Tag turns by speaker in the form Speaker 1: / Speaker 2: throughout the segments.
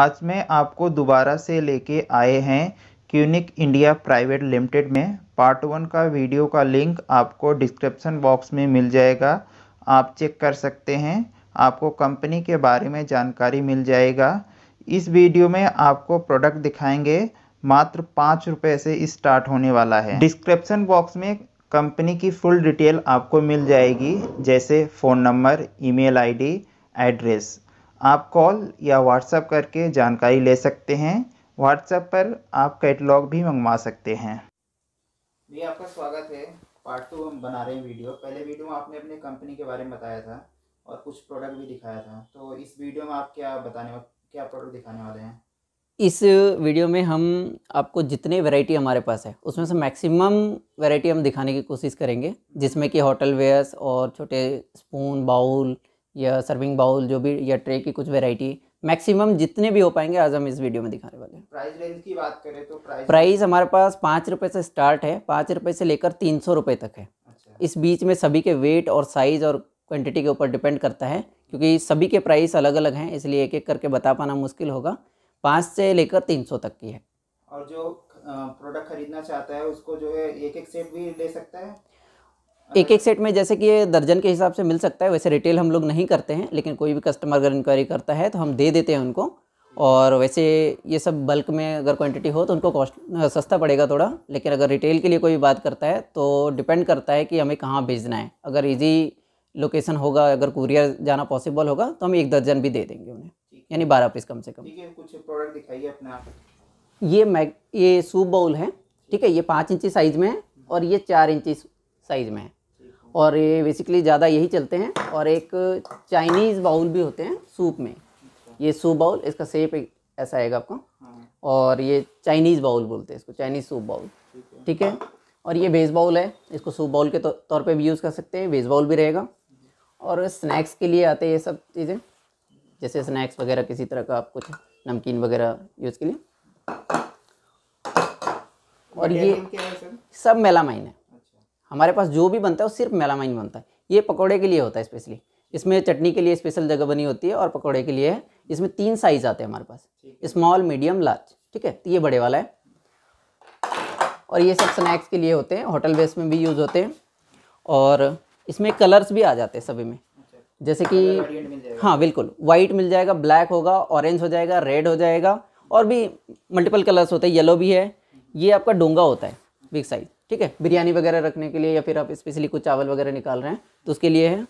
Speaker 1: आज में आपको दोबारा से लेके आए हैं क्यूनिक इंडिया प्राइवेट लिमिटेड में पार्ट वन का वीडियो का लिंक आपको डिस्क्रिप्शन बॉक्स में मिल जाएगा आप चेक कर सकते हैं आपको कंपनी के बारे में जानकारी मिल जाएगा इस वीडियो में आपको प्रोडक्ट दिखाएंगे मात्र पाँच रुपये से स्टार्ट होने वाला है डिस्क्रिप्शन बॉक्स में कंपनी की फुल डिटेल आपको मिल जाएगी जैसे phone number email ID, address आप कॉल या व्हाट्सएप करके जानकारी ले सकते हैं व्हाट्सएप पर आप कैटलॉग भी मंगवा सकते हैं जी आपका स्वागत है पार्ट टू हम बना रहे हैं वीडियो पहले वीडियो में आपने अपने कंपनी के बारे में बताया था और कुछ प्रोडक्ट भी दिखाया था तो इस वीडियो में आप क्या बताने क्या प्रोडक्ट दिखाने वाले हैं
Speaker 2: इस वीडियो में हम आपको जितने वैरायटी हमारे पास है उसमें से मैक्सिमम वैरायटी हम दिखाने की कोशिश करेंगे जिसमें कि होटल वेयर्स और छोटे स्पून बाउल या सर्विंग बाउल जो भी या ट्रे की कुछ वेराइटी मैक्सिमम जितने भी हो पाएंगे आज हम इस वीडियो में दिखाने वाले
Speaker 1: हैं प्राइस रेंज की बात करें तो प्राइस प्राइस
Speaker 2: हमारे पास पाँच रुपये से स्टार्ट है पाँच रुपये से लेकर तीन सौ रुपये तक है अच्छा। इस बीच में सभी के वेट और साइज़ और क्वांटिटी के ऊपर डिपेंड करता है क्योंकि सभी के प्राइस अलग अलग हैं इसलिए एक एक करके बता पाना मुश्किल होगा पाँच से लेकर तीन सौ तक की है
Speaker 1: और जो प्रोडक्ट खरीदना चाहता है उसको जो है एक एक सेट भी ले सकता है
Speaker 2: एक एक सेट में जैसे कि ये दर्जन के हिसाब से मिल सकता है वैसे रिटेल हम लोग नहीं करते हैं लेकिन कोई भी कस्टमर अगर इंक्वायरी करता है तो हम दे देते हैं उनको और वैसे ये सब बल्क में अगर क्वांटिटी हो तो उनको कॉस्ट सस्ता पड़ेगा थोड़ा लेकिन अगर रिटेल के लिए कोई बात करता है तो डिपेंड करता है कि हमें कहाँ भेजना है अगर ईजी लोकेशन होगा अगर कुरियर जाना पॉसिबल होगा तो हम एक दर्जन भी दे देंगे उन्हें यानी बारह पीस कम से कम ठीक
Speaker 1: है कुछ प्रोडक्ट दिखाइए अपने आप
Speaker 2: ये मैग ये सूप बाउल है ठीक है ये पाँच इंची साइज़ में है और ये चार इंची साइज़ में है और ये बेसिकली ज़्यादा यही चलते हैं और एक चाइनीज़ बाउल भी होते हैं सूप में ये सूप बाउल इसका सेप ऐसा आएगा आपको और ये चाइनीज़ बाउल बोलते हैं इसको चाइनीज़ सूप बाउल ठीक है और ये वेज बाउल है इसको सूप बाउल के तो-, तौर पे भी यूज़ कर सकते हैं वेज बाउल भी रहेगा और स्नैक्स के लिए आते हैं ये सब चीज़ें जैसे स्नैक्स वगैरह किसी तरह का आप कुछ नमकीन वगैरह यूज़ के लिए और ये सब माइन है हमारे पास जो भी बनता है वो सिर्फ मेलामाइन बनता है ये पकौड़े के लिए होता है स्पेशली इसमें चटनी के लिए स्पेशल जगह बनी होती है और पकौड़े के लिए है इसमें तीन साइज़ आते हैं हमारे पास स्मॉल मीडियम लार्ज ठीक है तो ये बड़े वाला है और ये सब स्नैक्स के लिए होते हैं होटल बेस में भी यूज़ होते हैं और इसमें कलर्स भी आ जाते हैं सभी में अच्छा। जैसे कि हाँ बिल्कुल वाइट मिल जाएगा ब्लैक होगा ऑरेंज हो जाएगा रेड हो जाएगा और भी मल्टीपल कलर्स होते हैं येलो भी है ये आपका डोंगा होता है बिग साइज ठीक है बिरयानी वगैरह रखने के लिए या फिर आप स्पेशली कुछ चावल वगैरह निकाल रहे हैं तो उसके लिए है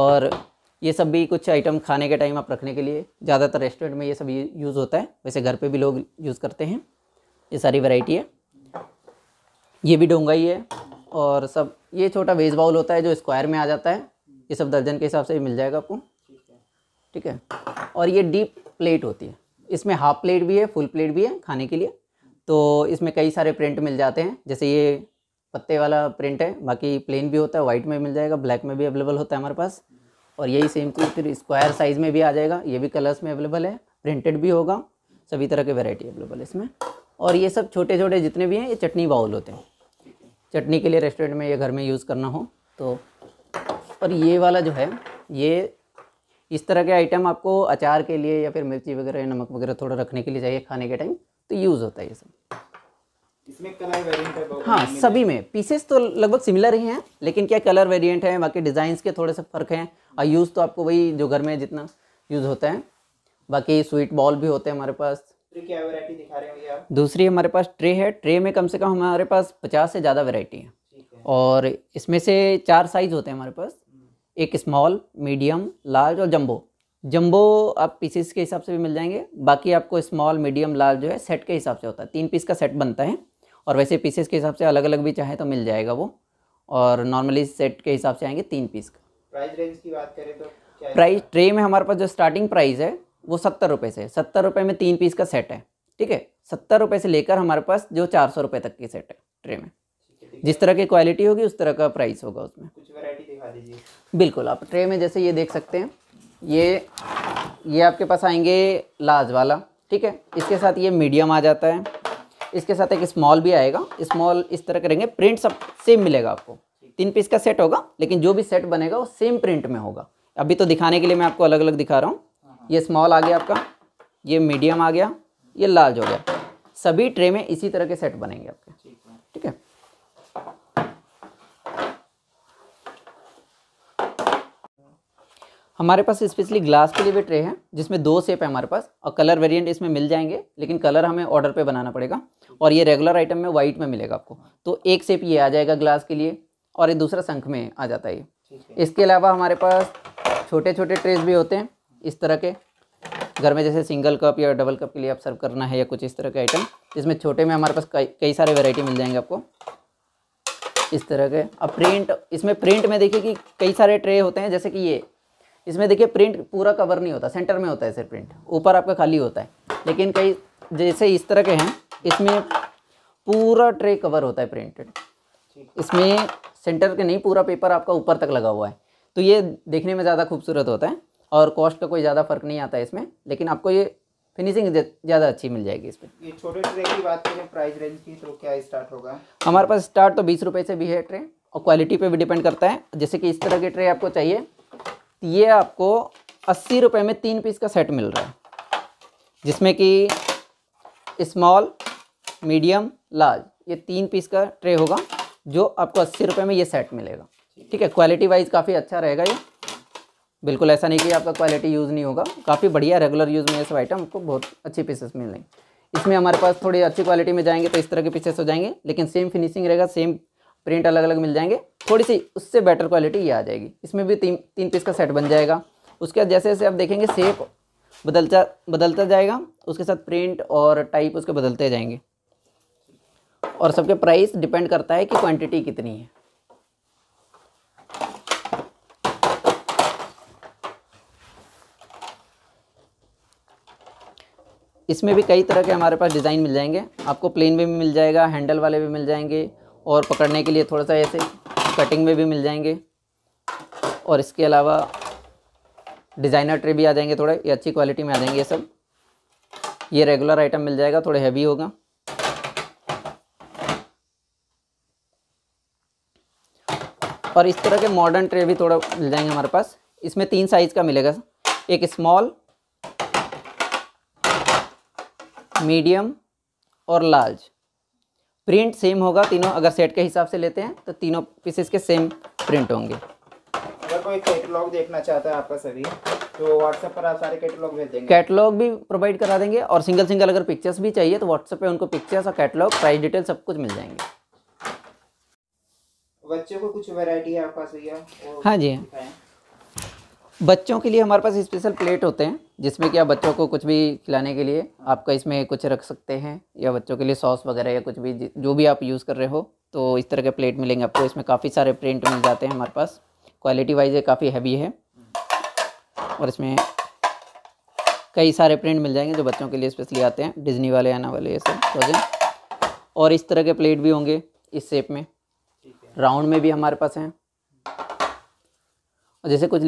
Speaker 2: और ये सब भी कुछ आइटम खाने के टाइम आप रखने के लिए ज़्यादातर रेस्टोरेंट में ये सब यूज़ होता है वैसे घर पर भी लोग यूज़ करते हैं ये सारी वेराइटी है ये भी डोंगा ही है और सब ये छोटा वेज बाउल होता है जो स्क्वायर में आ जाता है ये सब दर्जन के हिसाब से मिल जाएगा आपको ठीक है और ये डीप प्लेट होती है इसमें हाफ प्लेट भी है फुल प्लेट भी है खाने के लिए तो इसमें कई सारे प्रिंट मिल जाते हैं जैसे ये पत्ते वाला प्रिंट है बाकी प्लेन भी होता है वाइट में मिल जाएगा ब्लैक में भी अवेलेबल होता है हमारे पास और यही सेम चीज़ फिर स्क्वायर साइज़ में भी आ जाएगा ये भी कलर्स में अवेलेबल है प्रिंटेड भी होगा सभी तरह के वैरायटी अवेलेबल है इसमें और ये सब छोटे छोटे जितने भी हैं ये चटनी बाउल होते हैं चटनी के लिए रेस्टोरेंट में या घर में यूज़ करना हो तो और ये वाला जो है ये इस तरह के आइटम आपको अचार के लिए या फिर मिर्ची वगैरह नमक वगैरह थोड़ा रखने के लिए चाहिए खाने के टाइम तो यूज़ होता है ये सब इसमें कलर वेरिएंट हाँ सभी में पीसेस तो लगभग सिमिलर ही हैं लेकिन क्या कलर वेरिएंट है बाकी डिज़ाइंस के थोड़े से फ़र्क हैं और यूज़ तो आपको वही जो घर में जितना यूज़ होता है बाकी स्वीट बॉल भी होते हैं हमारे पास
Speaker 1: क्या वैरायटी दिखा रहे हैं
Speaker 2: दूसरी हमारे पास ट्रे है ट्रे में कम से कम हमारे पास पचास से ज़्यादा वेराइटी है और इसमें से चार साइज़ होते हैं हमारे पास हम्म। एक स्मॉल मीडियम लार्ज और जम्बो जंबो आप पीसीस के हिसाब से भी मिल जाएंगे बाकी आपको स्मॉल मीडियम लार्ज जो है सेट के हिसाब से होता है तीन पीस का सेट बनता है और वैसे पीसेस के हिसाब से अलग अलग भी चाहे तो मिल जाएगा वो और नॉर्मली सेट के हिसाब से आएंगे तीन पीस का
Speaker 1: प्राइस रेंज की बात करें तो प्राइस
Speaker 2: ट्रे में हमारे पास जो स्टार्टिंग प्राइस है वो सत्तर रुपये से सत्तर रुपये में तीन पीस का सेट है ठीक है सत्तर रुपये से लेकर हमारे पास जो चार सौ रुपये तक की सेट है ट्रे में जिस तरह की क्वालिटी होगी उस तरह का प्राइस होगा उसमें
Speaker 1: कुछ वैरायटी दिखा दीजिए
Speaker 2: बिल्कुल आप ट्रे में जैसे ये देख सकते हैं ये ये आपके पास आएंगे लार्ज वाला ठीक है इसके साथ ये मीडियम आ जाता है इसके साथ एक स्मॉल भी आएगा स्मॉल इस तरह करेंगे प्रिंट सब सेम मिलेगा आपको तीन पीस का सेट होगा लेकिन जो भी सेट बनेगा वो सेम प्रिंट में होगा अभी तो दिखाने के लिए मैं आपको अलग अलग दिखा रहा हूँ ये स्मॉल आ गया आपका ये मीडियम आ गया ये लार्ज हो गया सभी ट्रे में इसी तरह के सेट बनेंगे आपके हमारे पास स्पेशली ग्लास के लिए भी ट्रे हैं जिसमें दो सेप है हमारे पास और कलर वेरिएंट इसमें मिल जाएंगे लेकिन कलर हमें ऑर्डर पे बनाना पड़ेगा और ये रेगुलर आइटम में वाइट में मिलेगा आपको तो एक सेप ये आ जाएगा ग्लास के लिए और ये दूसरा शंख में आ जाता है ये इसके अलावा हमारे पास छोटे छोटे ट्रेस भी होते हैं इस तरह के घर में जैसे सिंगल कप या डबल कप के लिए आप सर्व करना है या कुछ इस तरह के आइटम जिसमें छोटे में हमारे पास कई सारे वेराइटी मिल जाएंगे आपको इस तरह के अब प्रिंट इसमें प्रिंट में देखिए कि कई सारे ट्रे होते हैं जैसे कि ये इसमें देखिए प्रिंट पूरा कवर नहीं होता सेंटर में होता है सर प्रिंट ऊपर आपका खाली होता है लेकिन कई जैसे इस तरह के हैं इसमें पूरा ट्रे कवर होता है प्रिंटेड इसमें सेंटर के नहीं पूरा पेपर आपका ऊपर तक लगा हुआ है तो ये देखने में ज़्यादा खूबसूरत होता है और कॉस्ट का कोई ज़्यादा फर्क नहीं आता है इसमें लेकिन आपको ये फिनिशिंग ज़्यादा अच्छी मिल जाएगी इस पर
Speaker 1: ये छोटे ट्रे की बात करें प्राइस रेंज की तो क्या स्टार्ट होगा
Speaker 2: हमारे पास स्टार्ट तो बीस रुपये से भी है ट्रे और क्वालिटी पे भी डिपेंड करता है जैसे कि इस तरह के ट्रे आपको चाहिए ये आपको अस्सी रुपये में तीन पीस का सेट मिल रहा है जिसमें कि स्मॉल मीडियम लार्ज ये तीन पीस का ट्रे होगा जो आपको अस्सी रुपये में ये सेट मिलेगा ठीक है क्वालिटी वाइज काफ़ी अच्छा रहेगा ये बिल्कुल ऐसा नहीं कि आपका क्वालिटी यूज़ नहीं होगा काफ़ी बढ़िया रेगुलर यूज़ में ये सब आइटम आपको बहुत अच्छी पीसेस मिल इसमें हमारे पास थोड़ी अच्छी क्वालिटी में जाएंगे तो इस तरह के पीसेस हो जाएंगे लेकिन सेम फिनिशिंग रहेगा सेम प्रिंट अलग अलग मिल जाएंगे थोड़ी सी उससे बेटर क्वालिटी ये आ जाएगी इसमें भी तीन तीन पीस का सेट बन जाएगा उसके बाद जैसे जैसे आप देखेंगे सेप बदलता बदलता जाएगा उसके साथ प्रिंट और टाइप उसके बदलते जाएंगे और सबके प्राइस डिपेंड करता है कि क्वांटिटी कितनी है इसमें भी कई तरह के हमारे पास डिज़ाइन मिल जाएंगे आपको प्लेन भी मिल जाएगा हैंडल वाले भी मिल जाएंगे और पकड़ने के लिए थोड़ा सा ऐसे कटिंग में भी मिल जाएंगे और इसके अलावा डिज़ाइनर ट्रे भी आ जाएंगे थोड़े ये अच्छी क्वालिटी में आ जाएंगे ये सब ये रेगुलर आइटम मिल जाएगा थोड़े हैवी होगा और इस तरह के मॉडर्न ट्रे भी थोड़ा मिल जाएंगे हमारे पास इसमें तीन साइज़ का मिलेगा एक स्मॉल मीडियम और लार्ज प्रिंट सेम होगा तीनों अगर सेट के हिसाब से लेते हैं तो तीनों पीसेस के सेम प्रिंट होंगे
Speaker 1: अगर कोई कैटलॉग देखना चाहता है आपका सभी तो व्हाट्सएप पर आप सारे कैटलॉग भेज देंगे
Speaker 2: कैटलॉग भी प्रोवाइड करा देंगे और सिंगल सिंगल अगर पिक्चर्स भी चाहिए तो व्हाट्सएप पे उनको पिक्चर्स और कैटलॉग प्राइस डिटेल सब कुछ मिल जाएंगे
Speaker 1: बच्चों को कुछ वैरायटी है आपके पास भैया हाँ जी
Speaker 2: बच्चों के लिए हमारे पास स्पेशल प्लेट होते हैं जिसमें कि आप बच्चों को कुछ भी खिलाने के लिए आपका इसमें कुछ रख सकते हैं या बच्चों के लिए सॉस वगैरह या कुछ भी जो भी आप यूज़ कर रहे हो तो इस तरह के प्लेट मिलेंगे आपको इसमें काफ़ी सारे प्रिंट मिल जाते हैं हमारे पास क्वालिटी वाइज ये काफ़ी हैवी है और इसमें कई सारे प्रिंट मिल जाएंगे जो बच्चों के लिए स्पेशली आते हैं डिजनी वाले आना वाले ये सब प्रोजेक्ट और इस तरह के प्लेट भी होंगे इस शेप में राउंड में भी हमारे पास हैं और जैसे कुछ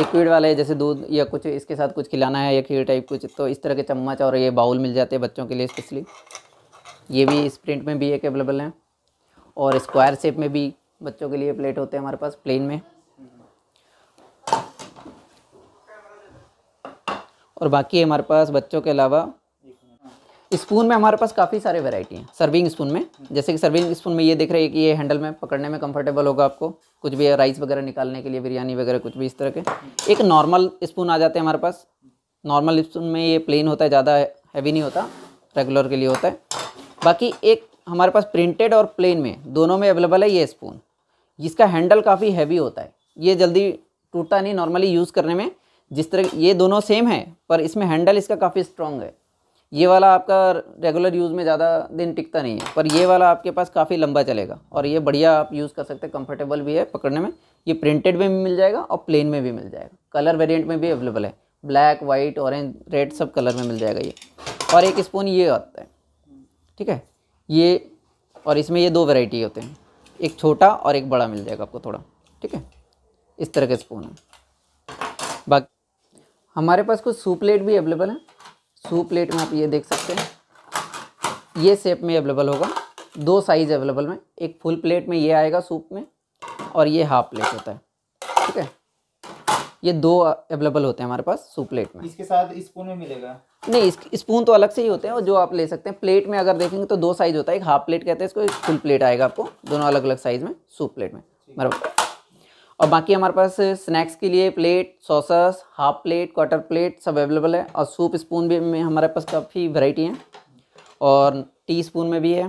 Speaker 2: लिक्विड वाले जैसे दूध या कुछ इसके साथ कुछ खिलाना है या खीर टाइप कुछ तो इस तरह के चम्मच और ये बाउल मिल जाते हैं बच्चों के लिए स्पेशली ये भी इस प्रिंट में भी एक अवेलेबल हैं और स्क्वायर शेप में भी बच्चों के लिए प्लेट होते हैं हमारे पास प्लेन में और बाकी हमारे पास बच्चों के अलावा स्पून में हमारे पास काफ़ी सारे वैरायटी हैं सर्विंग स्पून में जैसे कि सर्विंग स्पून में ये देख रहे हैं कि ये हैंडल में पकड़ने में कंफर्टेबल होगा आपको कुछ भी राइस वगैरह निकालने के लिए बिरयानी वगैरह कुछ भी इस तरह के एक नॉर्मल स्पून आ जाते हैं हमारे पास नॉर्मल स्पून में ये प्लेन होता है ज़्यादा हैवी नहीं होता रेगुलर के लिए होता है बाकी एक हमारे पास प्रिंटेड और प्लेन में दोनों में अवेलेबल है ये स्पून जिसका हैंडल काफ़ी हैवी होता है ये जल्दी टूटता नहीं नॉर्मली यूज़ करने में जिस तरह ये दोनों सेम है पर इसमें हैंडल इसका काफ़ी स्ट्रॉन्ग है ये वाला आपका रेगुलर यूज़ में ज़्यादा दिन टिकता नहीं है पर ये वाला आपके पास काफ़ी लंबा चलेगा और ये बढ़िया आप यूज़ कर सकते हैं कंफर्टेबल भी है पकड़ने में ये प्रिंटेड में भी मिल जाएगा और प्लेन में भी मिल जाएगा कलर वेरिएंट में भी अवेलेबल है ब्लैक वाइट ऑरेंज रेड सब कलर में मिल जाएगा ये और एक स्पून ये आता है ठीक है ये और इसमें ये दो वेराइटी होते हैं एक छोटा और एक बड़ा मिल जाएगा आपको थोड़ा ठीक है इस तरह के स्पून है बाकी हमारे पास कुछ सूप प्लेट भी अवेलेबल है सू प्लेट में आप ये देख सकते हैं ये सेप में अवेलेबल होगा दो साइज़ अवेलेबल में एक फुल प्लेट में ये आएगा सूप में और ये हाफ प्लेट होता है ठीक है ये दो अवेलेबल होते हैं हमारे पास सूप प्लेट में इसके
Speaker 1: साथ स्पून में मिलेगा
Speaker 2: नहीं स्पून तो अलग से ही होते हैं और जो आप ले सकते हैं प्लेट में अगर देखेंगे तो दो साइज़ होता है एक हाफ प्लेट कहते हैं इसको एक फुल प्लेट आएगा आपको दोनों अलग अलग साइज़ में सूप प्लेट में बराबर और बाकी हमारे पास स्नैक्स के लिए प्लेट सॉसेस हाफ प्लेट क्वार्टर प्लेट सब अवेलेबल है और सूप स्पून भी में हमारे पास काफ़ी वैरायटी हैं और टी स्पून में भी है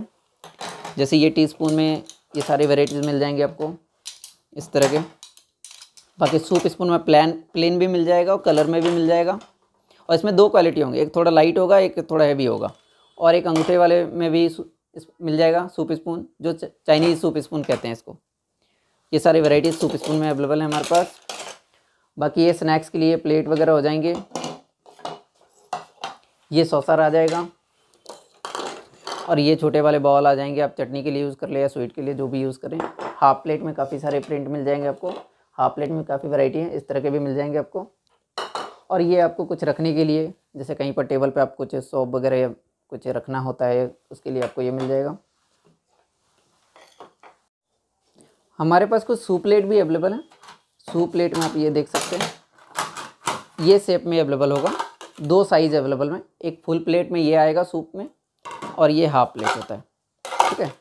Speaker 2: जैसे ये टी स्पून में ये सारी वेराइटीज़ मिल जाएंगी आपको इस तरह के बाकी सूप स्पून में प्लान प्लेन भी मिल जाएगा और कलर में भी मिल जाएगा और इसमें दो क्वालिटी होंगी एक थोड़ा लाइट होगा एक थोड़ा हैवी होगा और एक अंगूठे वाले में भी मिल जाएगा सूप स्पून जो चाइनीज़ सूप स्पून कहते हैं इसको ये सारी वेराइटीज़ सूप स्पून में अवेलेबल है हमारे पास बाकी ये स्नैक्स के लिए प्लेट वगैरह हो जाएंगे ये सौसार आ जाएगा और ये छोटे वाले बॉल आ जाएंगे आप चटनी के लिए यूज़ कर ले या स्वीट के लिए जो भी यूज़ करें हाफ प्लेट में काफ़ी सारे प्रिंट मिल जाएंगे आपको हाफ प्लेट में काफ़ी वैरायटी है इस तरह के भी मिल जाएंगे आपको और ये आपको कुछ रखने के लिए जैसे कहीं पर टेबल पर आप कुछ सॉप वगैरह कुछ रखना होता है उसके लिए आपको ये मिल जाएगा हमारे पास कुछ सूप प्लेट भी अवेलेबल है सूप प्लेट में आप ये देख सकते हैं ये शेप में अवेलेबल होगा दो साइज़ अवेलेबल में एक फुल प्लेट में ये आएगा सूप में और ये हाफ प्लेट होता है ठीक है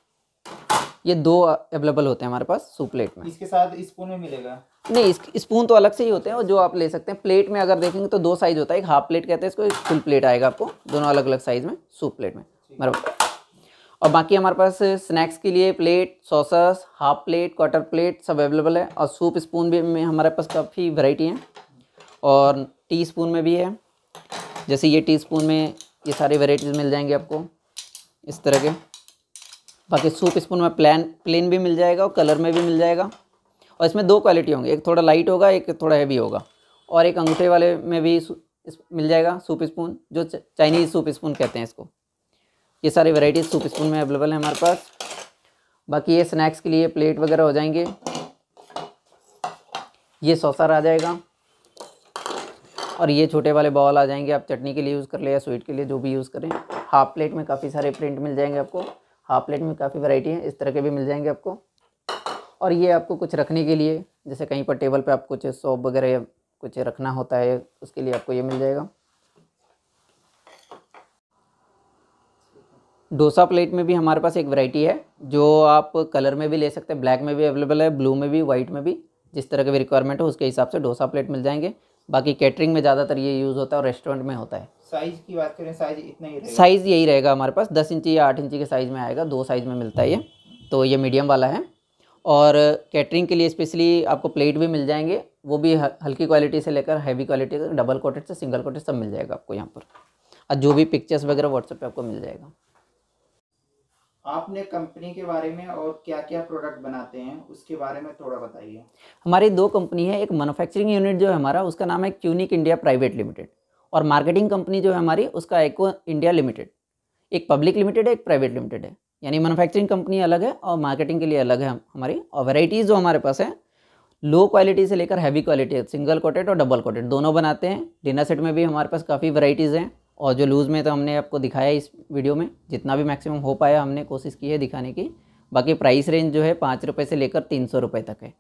Speaker 2: ये दो अवेलेबल होते हैं हमारे पास सूप प्लेट में
Speaker 1: इसके साथ स्पून में मिलेगा
Speaker 2: नहीं स्पून तो अलग से ही होते हैं और जो आप ले सकते हैं प्लेट में अगर देखेंगे तो दो साइज़ होता है एक हाफ प्लेट कहते हैं इसको एक फुल प्लेट आएगा आपको दोनों अलग अलग साइज़ में सूप प्लेट में बराबर और बाकी हमारे पास स्नैक्स के लिए प्लेट सॉसेस हाफ प्लेट क्वार्टर प्लेट सब अवेलेबल है और सूप स्पून भी में हमारे पास काफ़ी वैरायटी हैं और टी स्पून में भी है जैसे ये टी स्पून में ये सारी वेराइटीज़ मिल जाएंगी आपको इस तरह के बाकी सूप स्पून में प्लान प्लेन भी मिल जाएगा और कलर में भी मिल जाएगा और इसमें दो क्वालिटी होंगी एक थोड़ा लाइट होगा एक थोड़ा हैवी होगा और एक अंगूठे वाले में भी मिल जाएगा सूप स्पून जो चाइनीज़ सूप स्पून कहते हैं इसको ये सारी वेराइटीज़ सूप स्पून में अवेलेबल है हमारे पास बाकी ये स्नैक्स के लिए प्लेट वगैरह हो जाएंगे ये सौसार आ जाएगा और ये छोटे वाले बॉल आ जाएंगे आप चटनी के लिए यूज़ कर ले या स्वीट के लिए जो भी यूज़ करें हाफ प्लेट में काफ़ी सारे प्रिंट मिल जाएंगे आपको हाफ प्लेट में काफ़ी वैरायटी है इस तरह के भी मिल जाएंगे आपको और ये आपको कुछ रखने के लिए जैसे कहीं पर टेबल पे आप कुछ सॉप वगैरह कुछ रखना होता है उसके लिए आपको ये मिल जाएगा डोसा प्लेट में भी हमारे पास एक वैरायटी है जो आप कलर में भी ले सकते हैं ब्लैक में भी अवेलेबल है ब्लू में भी वाइट में भी जिस तरह के भी रिक्वायरमेंट हो उसके हिसाब से डोसा प्लेट मिल जाएंगे बाकी कैटरिंग में ज़्यादातर ये यूज़ होता है और रेस्टोरेंट में होता है
Speaker 1: साइज़ की बात करें साइज़ इतना ही
Speaker 2: साइज़ यही रहेगा हमारे पास दस इंची या आठ इंची के साइज़ में आएगा दो साइज़ में मिलता है ये तो ये मीडियम वाला है और कैटरिंग के लिए स्पेशली आपको प्लेट भी मिल जाएंगे वो भी हल्की क्वालिटी से लेकर हैवी क्वालिटी तक डबल कोटेड से सिंगल कोटेड सब मिल जाएगा आपको यहाँ पर और जो भी पिक्चर्स वगैरह व्हाट्सएप पे आपको मिल जाएगा
Speaker 1: आपने कंपनी के बारे में और क्या क्या प्रोडक्ट बनाते हैं उसके बारे में थोड़ा बताइए
Speaker 2: हमारी दो कंपनी है एक मैनुफैक्चरिंग यूनिट जो है हमारा उसका नाम है क्यूनिक इंडिया प्राइवेट लिमिटेड और मार्केटिंग कंपनी जो है हमारी उसका एक इंडिया लिमिटेड एक पब्लिक लिमिटेड है एक प्राइवेट लिमिटेड है यानी मैनुफैक्चरिंग कंपनी अलग है और मार्केटिंग के लिए अलग है हमारी और वेराइटीज़ जो हमारे पास है लो क्वालिटी से लेकर हैवी क्वालिटी सिंगल कोटेड और डबल कोटेड दोनों बनाते हैं डिनर सेट में भी हमारे पास काफ़ी वराइटीज़ हैं और जो लूज़ में तो हमने आपको दिखाया इस वीडियो में जितना भी मैक्सिमम हो पाया हमने कोशिश की है दिखाने की बाकी प्राइस रेंज जो है पाँच रुपये से लेकर तीन सौ रुपये तक है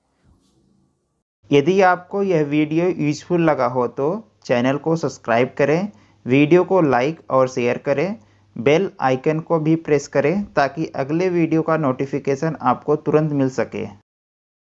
Speaker 1: यदि आपको यह वीडियो यूजफुल लगा हो तो चैनल को सब्सक्राइब करें वीडियो को लाइक और शेयर करें बेल आइकन को भी प्रेस करें ताकि अगले वीडियो का नोटिफिकेशन आपको तुरंत मिल सके